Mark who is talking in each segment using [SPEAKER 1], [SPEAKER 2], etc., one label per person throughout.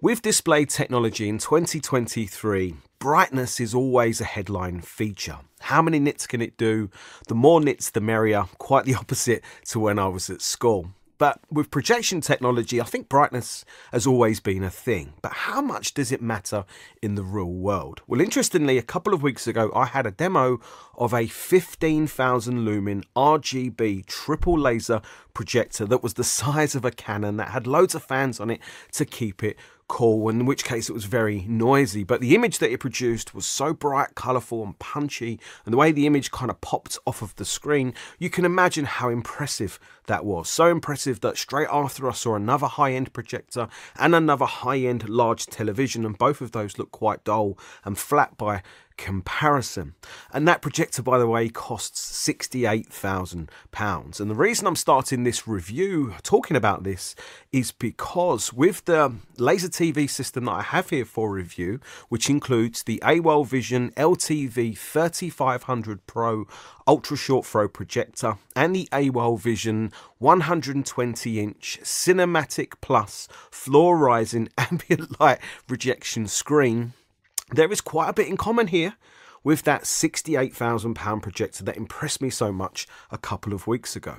[SPEAKER 1] With display technology in 2023, brightness is always a headline feature. How many nits can it do? The more nits, the merrier. Quite the opposite to when I was at school. But with projection technology, I think brightness has always been a thing. But how much does it matter in the real world? Well, interestingly, a couple of weeks ago, I had a demo of a 15,000 lumen RGB triple laser projector that was the size of a cannon that had loads of fans on it to keep it cool, in which case it was very noisy. But the image that it produced was so bright, colourful, and punchy, and the way the image kind of popped off of the screen, you can imagine how impressive that was. So impressive that straight after I saw another high end projector and another high end large television, and both of those looked quite dull and flat by comparison. And that projector, by the way, costs £68,000. And the reason I'm starting this review talking about this is because with the laser TV system that I have here for review, which includes the AWOL Vision LTV 3500 Pro ultra short throw projector and the AWOL Vision 120 inch Cinematic Plus floor rising ambient light rejection screen, there is quite a bit in common here with that £68,000 projector that impressed me so much a couple of weeks ago.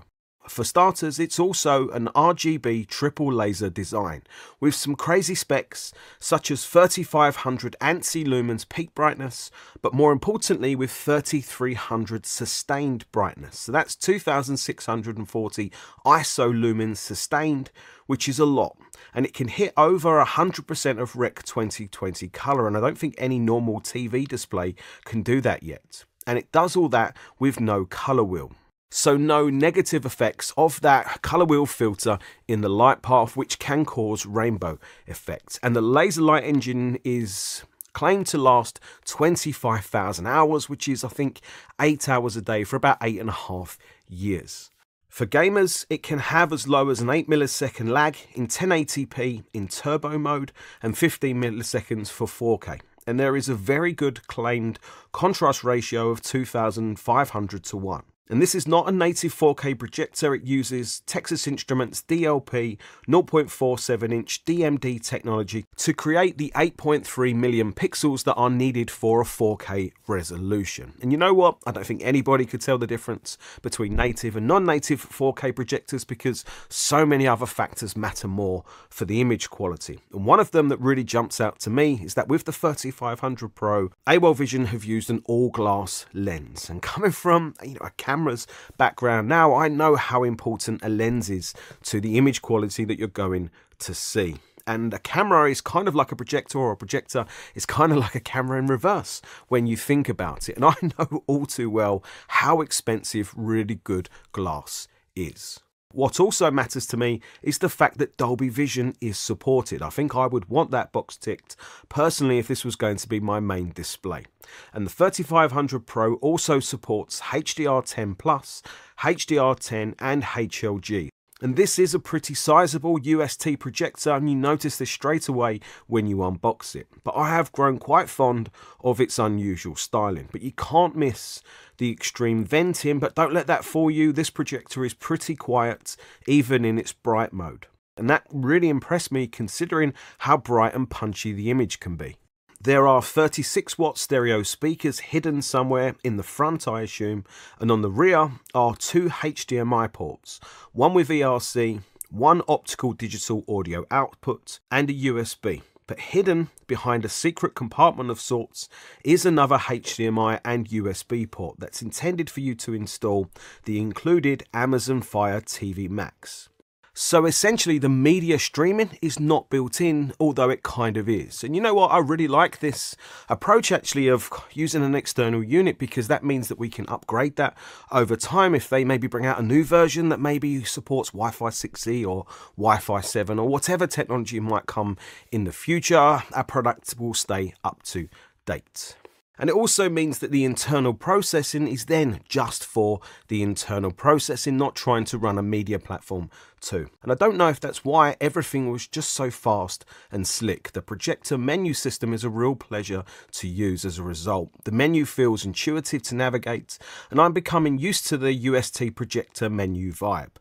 [SPEAKER 1] For starters, it's also an RGB triple laser design with some crazy specs such as 3500 ANSI lumens peak brightness, but more importantly with 3300 sustained brightness. So that's 2640 ISO lumens sustained, which is a lot. And it can hit over 100% of Rec 2020 color, and I don't think any normal TV display can do that yet. And it does all that with no color wheel so no negative effects of that color wheel filter in the light path which can cause rainbow effects. And the laser light engine is claimed to last 25,000 hours, which is I think 8 hours a day for about 8.5 years. For gamers, it can have as low as an 8 millisecond lag in 1080p in turbo mode and 15 milliseconds for 4K. And there is a very good claimed contrast ratio of 2500 to 1. And this is not a native 4K projector, it uses Texas Instruments DLP 0.47 inch DMD technology to create the 8.3 million pixels that are needed for a 4K resolution. And you know what? I don't think anybody could tell the difference between native and non-native 4K projectors because so many other factors matter more for the image quality. And one of them that really jumps out to me is that with the 3500 Pro, AWOL Vision have used an all-glass lens. And coming from, you know, a camera camera's background now, I know how important a lens is to the image quality that you're going to see and a camera is kind of like a projector or a projector is kind of like a camera in reverse when you think about it and i know all too well how expensive really good glass is what also matters to me is the fact that Dolby Vision is supported. I think I would want that box ticked personally if this was going to be my main display. And the 3500 Pro also supports HDR10 Plus, HDR10 and HLG. And this is a pretty sizable UST projector and you notice this straight away when you unbox it. But I have grown quite fond of its unusual styling. But you can't miss the extreme venting, but don't let that fool you. This projector is pretty quiet, even in its bright mode. And that really impressed me considering how bright and punchy the image can be. There are 36 watt stereo speakers hidden somewhere in the front, I assume, and on the rear are two HDMI ports, one with ERC, one optical digital audio output, and a USB but hidden behind a secret compartment of sorts is another HDMI and USB port that's intended for you to install the included Amazon Fire TV Max. So essentially the media streaming is not built in, although it kind of is. And you know what, I really like this approach actually of using an external unit because that means that we can upgrade that over time if they maybe bring out a new version that maybe supports Wi-Fi 6E or Wi-Fi 7 or whatever technology might come in the future, our product will stay up to date. And it also means that the internal processing is then just for the internal processing, not trying to run a media platform and I don't know if that's why everything was just so fast and slick. The projector menu system is a real pleasure to use as a result. The menu feels intuitive to navigate and I'm becoming used to the UST projector menu vibe.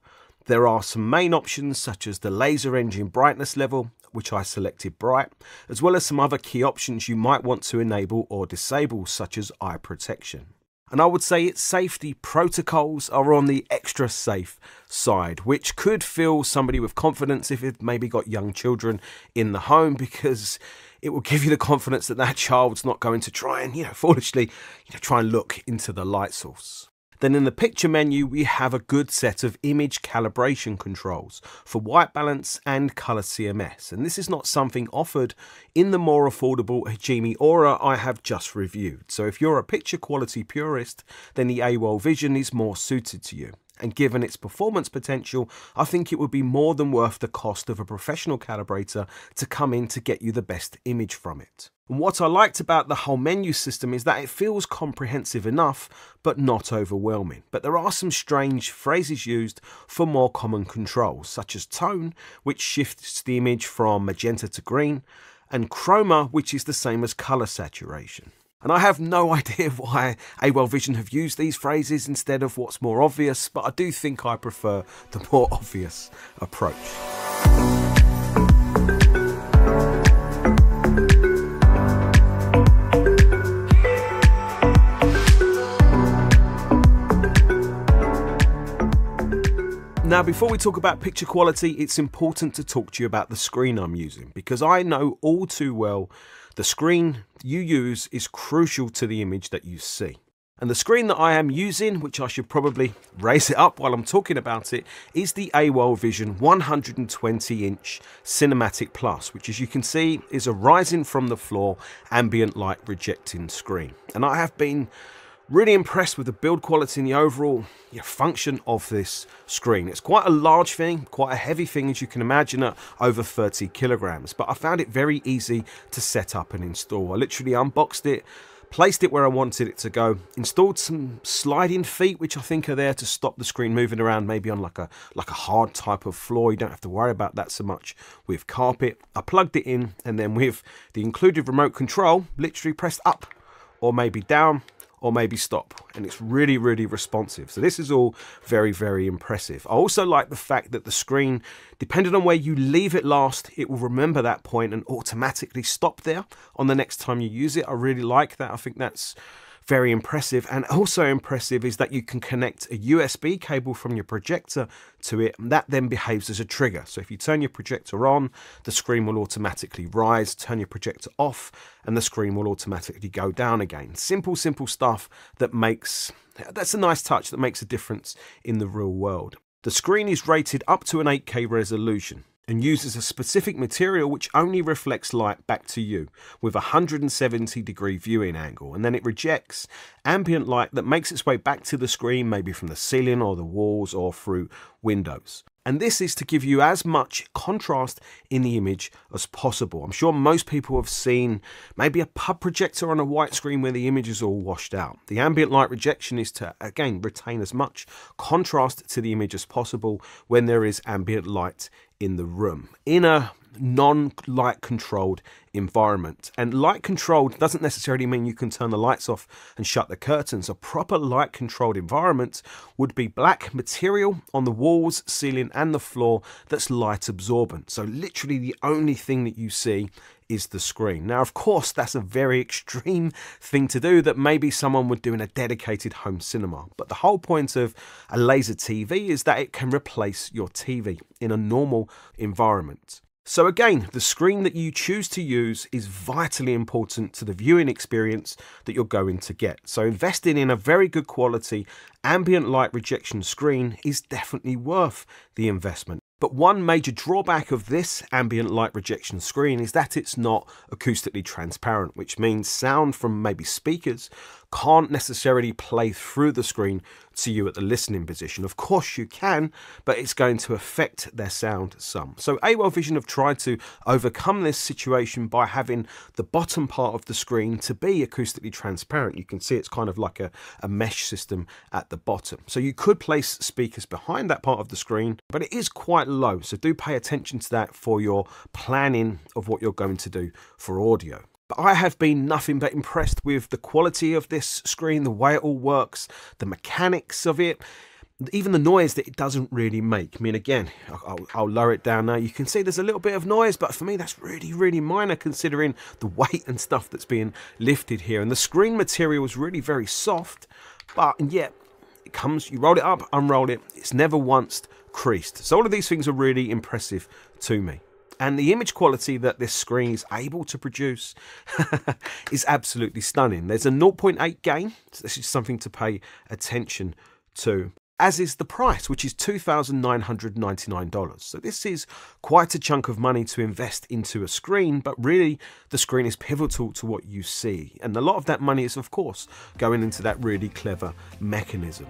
[SPEAKER 1] There are some main options such as the laser engine brightness level, which I selected bright, as well as some other key options you might want to enable or disable such as eye protection. And I would say its safety protocols are on the extra safe side, which could fill somebody with confidence if it maybe got young children in the home because it will give you the confidence that that child's not going to try and, you know, foolishly, you know, try and look into the light source. Then in the picture menu, we have a good set of image calibration controls for white balance and color CMS. And this is not something offered in the more affordable Hajimi Aura I have just reviewed. So if you're a picture quality purist, then the AWOL Vision is more suited to you and given its performance potential, I think it would be more than worth the cost of a professional calibrator to come in to get you the best image from it. And what I liked about the whole menu system is that it feels comprehensive enough, but not overwhelming. But there are some strange phrases used for more common controls, such as tone, which shifts the image from magenta to green, and chroma, which is the same as color saturation. And I have no idea why AWOL Vision have used these phrases instead of what's more obvious, but I do think I prefer the more obvious approach. Now, before we talk about picture quality, it's important to talk to you about the screen I'm using because I know all too well the screen you use is crucial to the image that you see. And the screen that I am using, which I should probably raise it up while I'm talking about it, is the AWOL Vision 120 inch Cinematic Plus, which as you can see is a rising from the floor ambient light rejecting screen. And I have been Really impressed with the build quality and the overall yeah, function of this screen. It's quite a large thing, quite a heavy thing as you can imagine at over 30 kilograms, but I found it very easy to set up and install. I literally unboxed it, placed it where I wanted it to go, installed some sliding feet, which I think are there to stop the screen moving around, maybe on like a, like a hard type of floor. You don't have to worry about that so much with carpet. I plugged it in and then with the included remote control, literally pressed up or maybe down or maybe stop. And it's really, really responsive. So this is all very, very impressive. I also like the fact that the screen, depending on where you leave it last, it will remember that point and automatically stop there on the next time you use it. I really like that. I think that's very impressive. And also impressive is that you can connect a USB cable from your projector to it, and that then behaves as a trigger. So if you turn your projector on, the screen will automatically rise, turn your projector off, and the screen will automatically go down again. Simple, simple stuff that makes, that's a nice touch that makes a difference in the real world. The screen is rated up to an 8K resolution and uses a specific material which only reflects light back to you with a 170 degree viewing angle and then it rejects ambient light that makes its way back to the screen maybe from the ceiling or the walls or through windows. And this is to give you as much contrast in the image as possible. I'm sure most people have seen maybe a pub projector on a white screen where the image is all washed out. The ambient light rejection is to, again, retain as much contrast to the image as possible when there is ambient light in the room. In a non-light controlled environment. And light controlled doesn't necessarily mean you can turn the lights off and shut the curtains. A proper light controlled environment would be black material on the walls, ceiling and the floor that's light absorbent. So literally the only thing that you see is the screen. Now, of course, that's a very extreme thing to do that maybe someone would do in a dedicated home cinema. But the whole point of a laser TV is that it can replace your TV in a normal environment. So again, the screen that you choose to use is vitally important to the viewing experience that you're going to get. So investing in a very good quality ambient light rejection screen is definitely worth the investment. But one major drawback of this ambient light rejection screen is that it's not acoustically transparent, which means sound from maybe speakers can't necessarily play through the screen to you at the listening position. Of course you can, but it's going to affect their sound some. So AWOL Vision have tried to overcome this situation by having the bottom part of the screen to be acoustically transparent. You can see it's kind of like a, a mesh system at the bottom. So you could place speakers behind that part of the screen, but it is quite low. So do pay attention to that for your planning of what you're going to do for audio. But I have been nothing but impressed with the quality of this screen, the way it all works, the mechanics of it, even the noise that it doesn't really make. I mean, again, I'll, I'll, lower it down now. You can see there's a little bit of noise, but for me, that's really, really minor considering the weight and stuff that's being lifted here. And the screen material is really very soft, but yet it comes, you roll it up, unroll it, it's never once creased. So all of these things are really impressive to me and the image quality that this screen is able to produce is absolutely stunning. There's a 0.8 gain, so this is something to pay attention to as is the price, which is $2,999. So, this is quite a chunk of money to invest into a screen, but really the screen is pivotal to what you see. And a lot of that money is, of course, going into that really clever mechanism.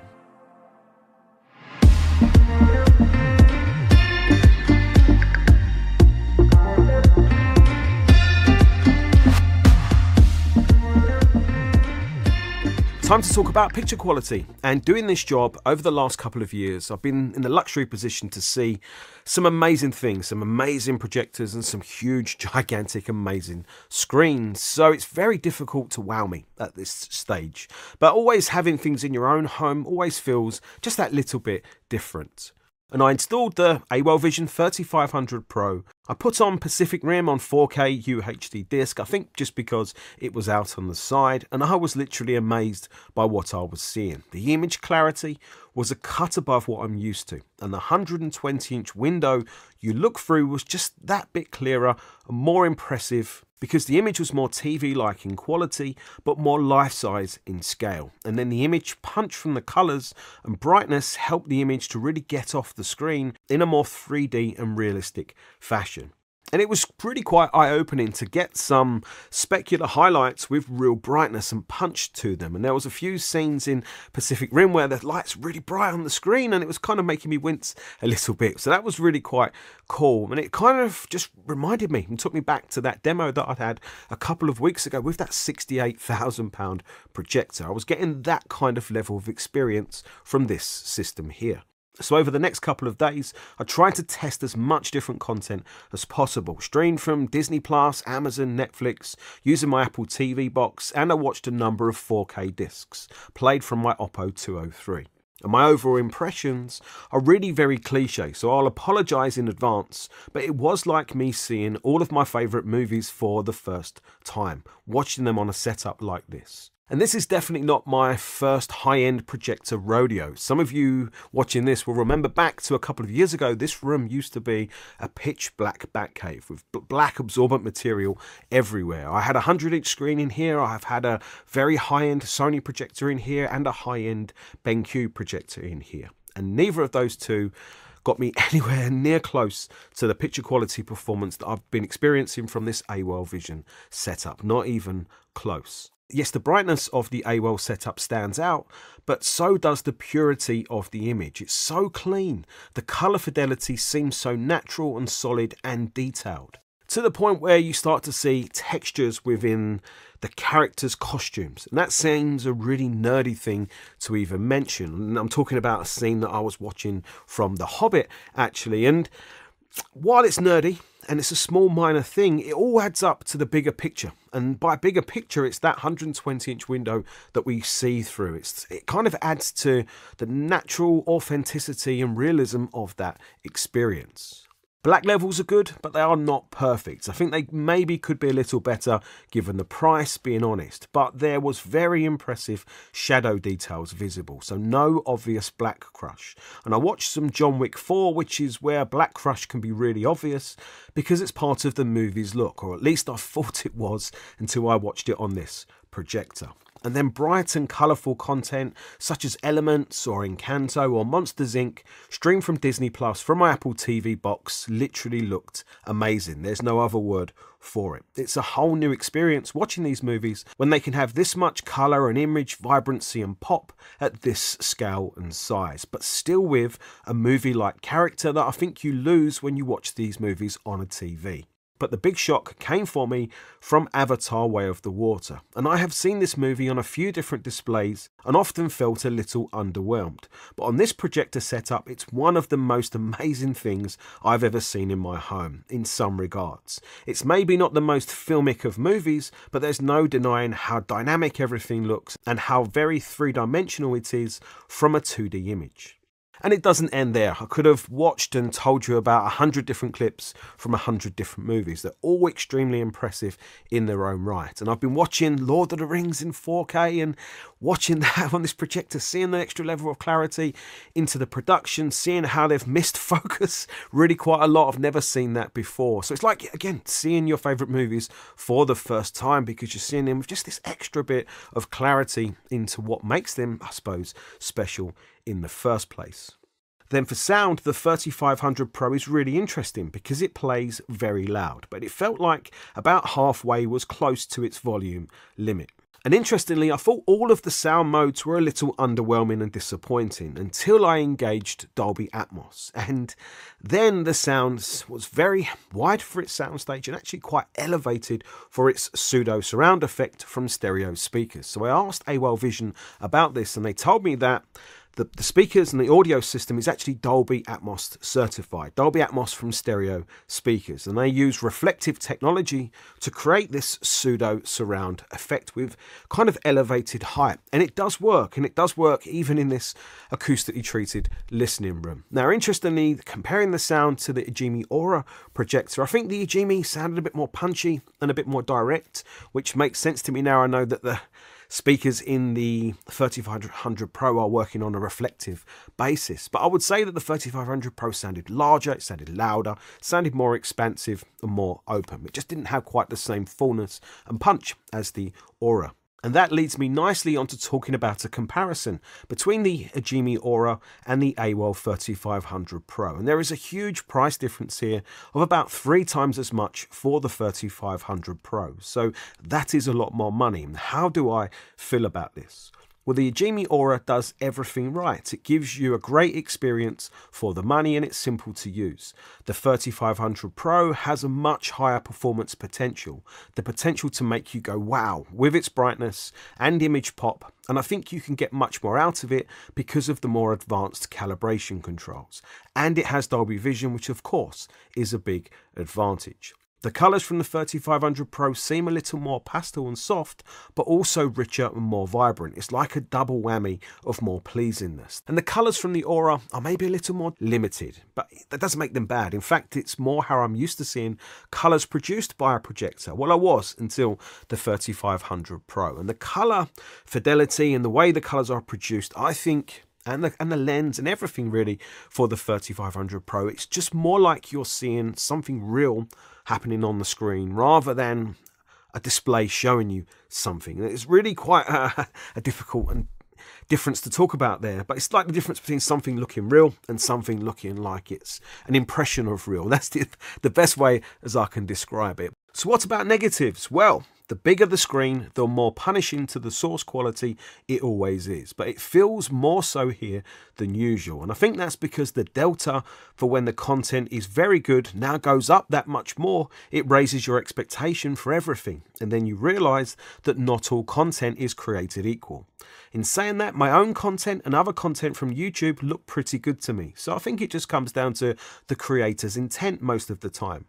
[SPEAKER 1] Time to talk about picture quality. And doing this job over the last couple of years, I've been in the luxury position to see some amazing things, some amazing projectors, and some huge, gigantic, amazing screens. So it's very difficult to wow me at this stage. But always having things in your own home always feels just that little bit different. And I installed the AWOL Vision 3500 Pro I put on Pacific Rim on 4K UHD disc, I think just because it was out on the side, and I was literally amazed by what I was seeing. The image clarity was a cut above what I'm used to, and the 120 inch window you look through was just that bit clearer and more impressive because the image was more TV like in quality but more life size in scale. And then the image punch from the colours and brightness helped the image to really get off the screen in a more 3D and realistic fashion. And it was pretty quite eye opening to get some specular highlights with real brightness and punch to them. And there was a few scenes in Pacific Rim where the light's really bright on the screen and it was kind of making me wince a little bit. So that was really quite cool. And it kind of just reminded me and took me back to that demo that I'd had a couple of weeks ago with that £68,000 projector. I was getting that kind of level of experience from this system here. So over the next couple of days, I tried to test as much different content as possible, streamed from Disney Plus, Amazon, Netflix, using my Apple TV box, and I watched a number of 4K discs, played from my Oppo 203. And my overall impressions are really very cliche, so I'll apologise in advance, but it was like me seeing all of my favourite movies for the first time, watching them on a setup like this. And this is definitely not my first high-end projector rodeo. Some of you watching this will remember back to a couple of years ago, this room used to be a pitch black cave with black absorbent material everywhere. I had a 100-inch screen in here, I've had a very high-end Sony projector in here and a high-end BenQ projector in here. And neither of those two got me anywhere near close to the picture quality performance that I've been experiencing from this AWOL Vision setup. Not even close. Yes, the brightness of the AWOL setup stands out, but so does the purity of the image. It's so clean. The colour fidelity seems so natural and solid and detailed. To the point where you start to see textures within the characters' costumes. And that seems a really nerdy thing to even mention. And I'm talking about a scene that I was watching from The Hobbit, actually. And while it's nerdy, and it's a small minor thing, it all adds up to the bigger picture. And by bigger picture, it's that 120 inch window that we see through. It's, it kind of adds to the natural authenticity and realism of that experience. Black levels are good, but they are not perfect. I think they maybe could be a little better given the price, being honest. But there was very impressive shadow details visible, so no obvious black crush. And I watched some John Wick 4, which is where black crush can be really obvious because it's part of the movie's look, or at least I thought it was until I watched it on this projector and then bright and colourful content such as Elements or Encanto or Monsters Inc. streamed from Disney Plus from my Apple TV box literally looked amazing. There's no other word for it. It's a whole new experience watching these movies when they can have this much colour and image, vibrancy and pop at this scale and size, but still with a movie like character that I think you lose when you watch these movies on a TV but the big shock came for me from Avatar Way of the Water, and I have seen this movie on a few different displays and often felt a little underwhelmed. But on this projector setup, it's one of the most amazing things I've ever seen in my home, in some regards. It's maybe not the most filmic of movies, but there's no denying how dynamic everything looks and how very three dimensional it is from a 2D image. And it doesn't end there. I could have watched and told you about 100 different clips from 100 different movies. They're all extremely impressive in their own right. And I've been watching Lord of the Rings in 4K and watching that on this projector, seeing the extra level of clarity into the production, seeing how they've missed focus really quite a lot. I've never seen that before. So it's like, again, seeing your favorite movies for the first time because you're seeing them with just this extra bit of clarity into what makes them, I suppose, special in the first place. Then for sound, the 3500 Pro is really interesting because it plays very loud, but it felt like about halfway was close to its volume limit. And interestingly, I thought all of the sound modes were a little underwhelming and disappointing until I engaged Dolby Atmos. And then the sound was very wide for its soundstage and actually quite elevated for its pseudo surround effect from stereo speakers. So I asked AWOL Vision about this, and they told me that the, the, speakers and the audio system is actually Dolby Atmos certified, Dolby Atmos from stereo speakers, and they use reflective technology to create this pseudo surround effect with kind of elevated height. And it does work, and it does work even in this acoustically treated listening room. Now, interestingly, comparing the sound to the Ijimi Aura projector, I think the Ijimi sounded a bit more punchy and a bit more direct, which makes sense to me now. I know that the Speakers in the 3500 Pro are working on a reflective basis, but I would say that the 3500 Pro sounded larger, it sounded louder, sounded more expansive and more open. It just didn't have quite the same fullness and punch as the Aura and that leads me nicely onto talking about a comparison between the Ajimi Aura and the AWOL 3500 Pro. And there is a huge price difference here of about three times as much for the 3500 Pro. So that is a lot more money. How do I feel about this? Well, the Ajimi Aura does everything right. It gives you a great experience for the money and it's simple to use. The 3500 Pro has a much higher performance potential, the potential to make you go wow with its brightness and image pop, and I think you can get much more out of it because of the more advanced calibration controls. And it has Dolby Vision, which of course is a big advantage. The colours from the 3500 Pro seem a little more pastel and soft, but also richer and more vibrant. It's like a double whammy of more pleasingness. And the colours from the Aura are maybe a little more limited, but that doesn't make them bad. In fact, it's more how I'm used to seeing colours produced by a projector. Well, I was until the 3500 Pro. And the colour fidelity and the way the colours are produced, I think and the, and the lens and everything really for the 3500 Pro. It's just more like you're seeing something real happening on the screen rather than a display showing you something. It's really quite a, a difficult and difference to talk about there, but it's like the difference between something looking real and something looking like it's an impression of real. That's the, the best way as I can describe it. So, what about negatives? Well, the bigger the screen, the more punishing to the source quality it always is, but it feels more so here than usual. And I think that's because the delta for when the content is very good now goes up that much more, it raises your expectation for everything. And then you realize that not all content is created equal. In saying that, my own content and other content from YouTube look pretty good to me. So I think it just comes down to the creator's intent most of the time.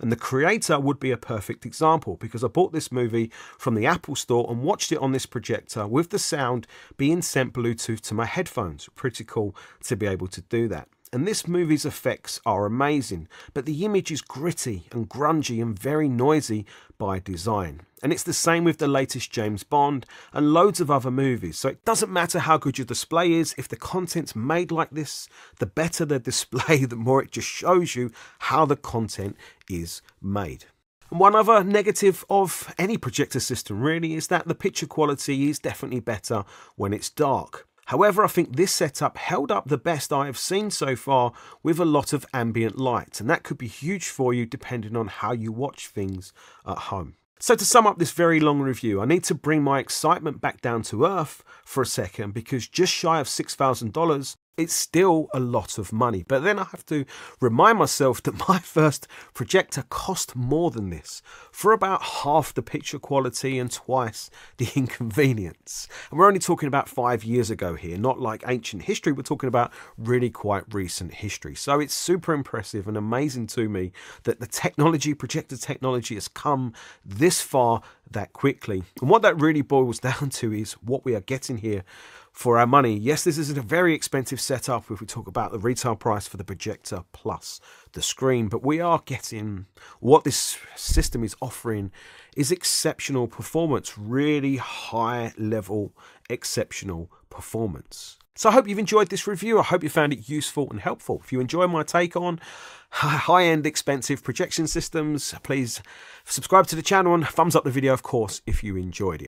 [SPEAKER 1] And The Creator would be a perfect example because I bought this movie from the Apple Store and watched it on this projector with the sound being sent Bluetooth to my headphones. Pretty cool to be able to do that and this movie's effects are amazing, but the image is gritty and grungy and very noisy by design. And it's the same with the latest James Bond and loads of other movies. So it doesn't matter how good your display is, if the content's made like this, the better the display, the more it just shows you how the content is made. And one other negative of any projector system really is that the picture quality is definitely better when it's dark. However, I think this setup held up the best I have seen so far with a lot of ambient light, and that could be huge for you depending on how you watch things at home. So to sum up this very long review, I need to bring my excitement back down to earth for a second because just shy of $6,000, it's still a lot of money. But then I have to remind myself that my first projector cost more than this for about half the picture quality and twice the inconvenience. And we're only talking about five years ago here, not like ancient history, we're talking about really quite recent history. So it's super impressive and amazing to me that the technology, projector technology, has come this far that quickly. And what that really boils down to is what we are getting here for our money. Yes, this is a very expensive setup if we talk about the retail price for the projector plus the screen, but we are getting what this system is offering is exceptional performance, really high level exceptional performance. So I hope you've enjoyed this review. I hope you found it useful and helpful. If you enjoy my take on high-end expensive projection systems, please subscribe to the channel and thumbs up the video, of course, if you enjoyed it.